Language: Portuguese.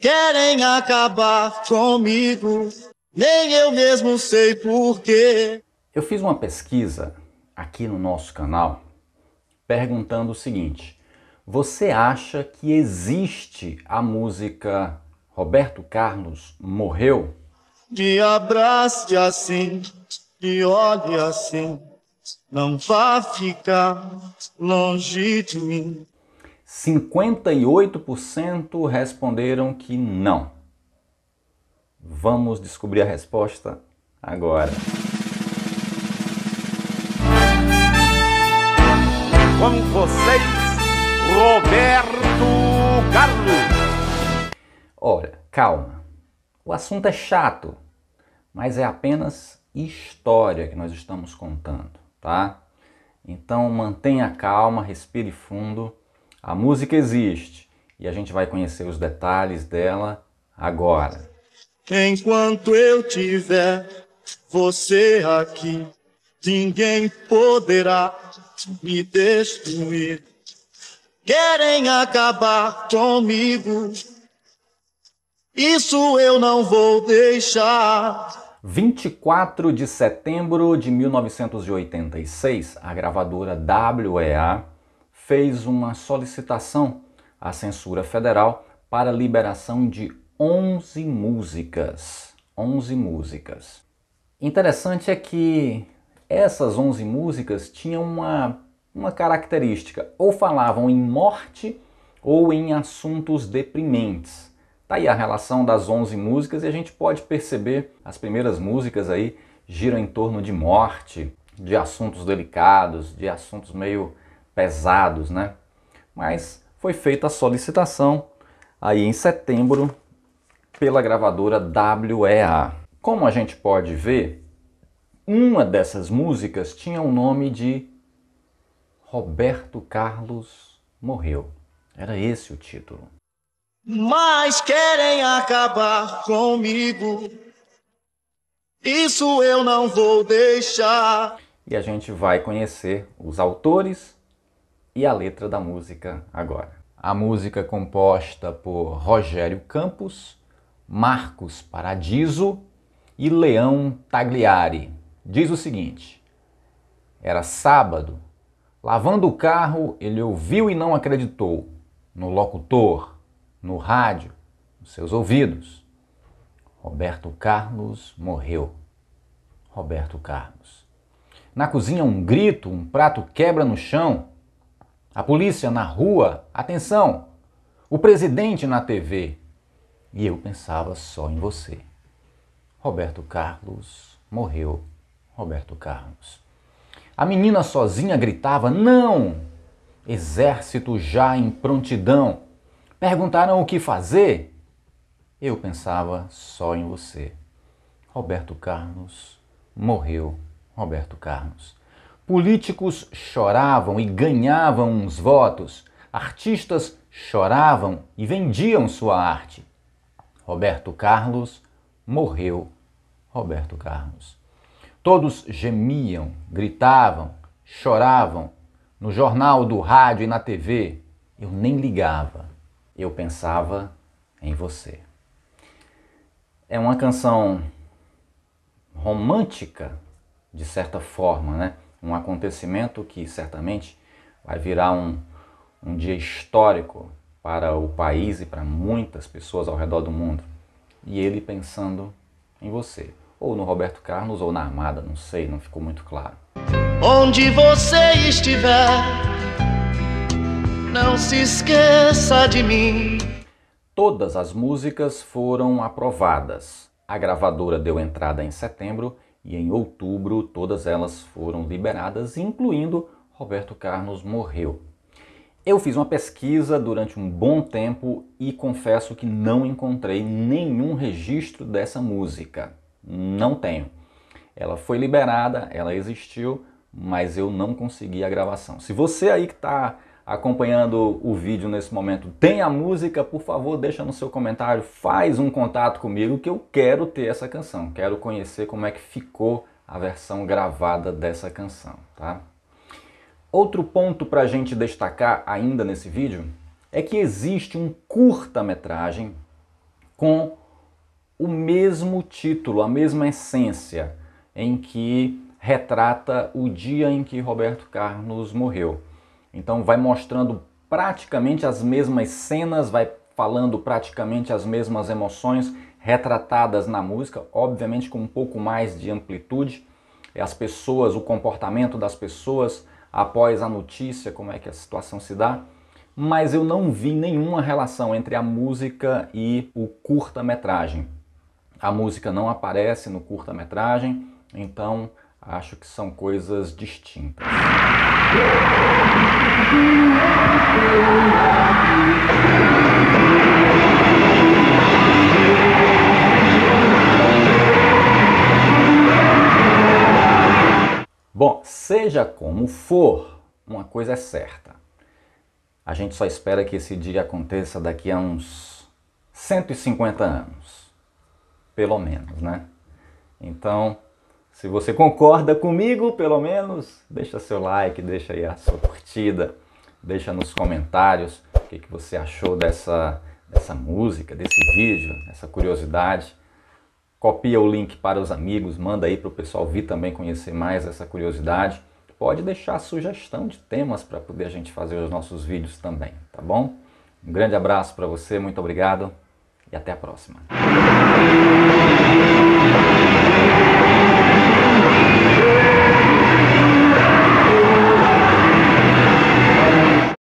Querem acabar comigo, nem eu mesmo sei porquê. Eu fiz uma pesquisa aqui no nosso canal perguntando o seguinte: você acha que existe a música Roberto Carlos Morreu? Me abrace assim, me olhe assim, não vá ficar longe de mim. 58% responderam que não. Vamos descobrir a resposta agora. Com vocês, Roberto Carlos. Olha, calma. O assunto é chato, mas é apenas história que nós estamos contando, tá? Então mantenha calma, respire fundo a música existe e a gente vai conhecer os detalhes dela agora. Enquanto eu tiver você aqui, ninguém poderá me destruir. Querem acabar comigo, isso eu não vou deixar. 24 de setembro de 1986, a gravadora WEA fez uma solicitação à censura federal para liberação de 11 músicas. 11 músicas. Interessante é que essas 11 músicas tinham uma, uma característica, ou falavam em morte ou em assuntos deprimentes. Tá aí a relação das 11 músicas e a gente pode perceber as primeiras músicas aí giram em torno de morte, de assuntos delicados, de assuntos meio pesados, né? Mas foi feita a solicitação aí em setembro pela gravadora WEA. Como a gente pode ver, uma dessas músicas tinha o nome de Roberto Carlos Morreu. Era esse o título. Mas querem acabar comigo. Isso eu não vou deixar. E a gente vai conhecer os autores e a letra da música agora. A música composta por Rogério Campos, Marcos Paradiso e Leão Tagliari. Diz o seguinte: Era sábado. Lavando o carro, ele ouviu e não acreditou no locutor, no rádio, nos seus ouvidos. Roberto Carlos morreu. Roberto Carlos. Na cozinha, um grito, um prato quebra no chão a polícia na rua, atenção, o presidente na TV. E eu pensava só em você. Roberto Carlos morreu. Roberto Carlos. A menina sozinha gritava: Não! Exército já em prontidão. Perguntaram o que fazer. Eu pensava só em você. Roberto Carlos morreu. Roberto Carlos. Políticos choravam e ganhavam uns votos. Artistas choravam e vendiam sua arte. Roberto Carlos morreu. Roberto Carlos. Todos gemiam, gritavam, choravam. No jornal, do rádio e na TV, eu nem ligava. Eu pensava em você. É uma canção romântica, de certa forma, né? um acontecimento que certamente vai virar um, um dia histórico para o país e para muitas pessoas ao redor do mundo. E ele pensando em você, ou no Roberto Carlos ou na Armada, não sei, não ficou muito claro. Onde você estiver, não se esqueça de mim. Todas as músicas foram aprovadas. A gravadora deu entrada em setembro e em outubro todas elas foram liberadas, incluindo Roberto Carlos morreu. Eu fiz uma pesquisa durante um bom tempo e confesso que não encontrei nenhum registro dessa música. Não tenho. Ela foi liberada, ela existiu, mas eu não consegui a gravação. Se você aí que está acompanhando o vídeo nesse momento tem a música, por favor, deixa no seu comentário, faz um contato comigo que eu quero ter essa canção, quero conhecer como é que ficou a versão gravada dessa canção, tá? Outro ponto para a gente destacar ainda nesse vídeo é que existe um curta-metragem com o mesmo título, a mesma essência, em que retrata o dia em que Roberto Carlos morreu. Então vai mostrando praticamente as mesmas cenas, vai falando praticamente as mesmas emoções retratadas na música, obviamente com um pouco mais de amplitude. É as pessoas, o comportamento das pessoas após a notícia, como é que a situação se dá. Mas eu não vi nenhuma relação entre a música e o curta-metragem. A música não aparece no curta-metragem, então acho que são coisas distintas. Bom, seja como for, uma coisa é certa. A gente só espera que esse dia aconteça daqui a uns 150 anos. Pelo menos, né? Então, se você concorda comigo, pelo menos, deixa seu like, deixa aí a sua curtida, deixa nos comentários o que, que você achou dessa, dessa música, desse vídeo, dessa curiosidade. Copia o link para os amigos, manda aí para o pessoal vir também conhecer mais essa curiosidade. Pode deixar sugestão de temas para poder a gente fazer os nossos vídeos também, tá bom? Um grande abraço para você, muito obrigado e até a próxima.